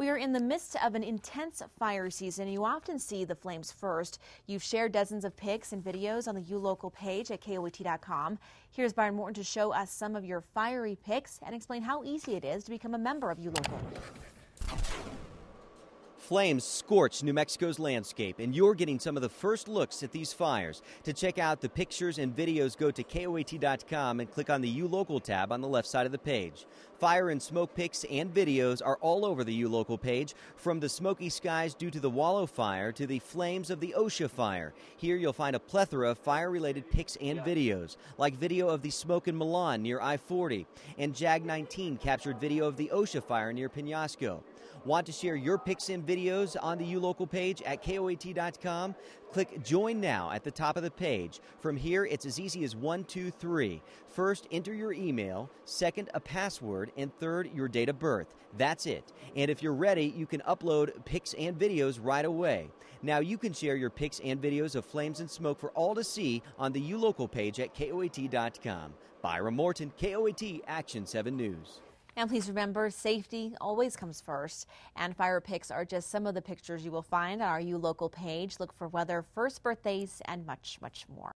We are in the midst of an intense fire season. You often see the flames first. You've shared dozens of pics and videos on the ULocal page at KOET.com. Here's Byron Morton to show us some of your fiery pics and explain how easy it is to become a member of ULocal. Flames scorch New Mexico's landscape, and you're getting some of the first looks at these fires. To check out the pictures and videos, go to KOAT.com and click on the U Local tab on the left side of the page. Fire and smoke pics and videos are all over the U Local page, from the smoky skies due to the Wallow Fire to the flames of the OSHA Fire. Here you'll find a plethora of fire related pics and videos, like video of the smoke in Milan near I 40, and JAG 19 captured video of the OSHA Fire near Penasco. Want to share your pics and videos? videos on the ULocal page at KOAT.com. Click Join Now at the top of the page. From here, it's as easy as one, two, three. First, enter your email. Second, a password. And third, your date of birth. That's it. And if you're ready, you can upload pics and videos right away. Now you can share your pics and videos of Flames and Smoke for all to see on the ULocal page at KOAT.com. Byra Morton, KOAT Action 7 News. And please remember, safety always comes first. And fire pics are just some of the pictures you will find on our U Local page. Look for weather, first birthdays, and much, much more.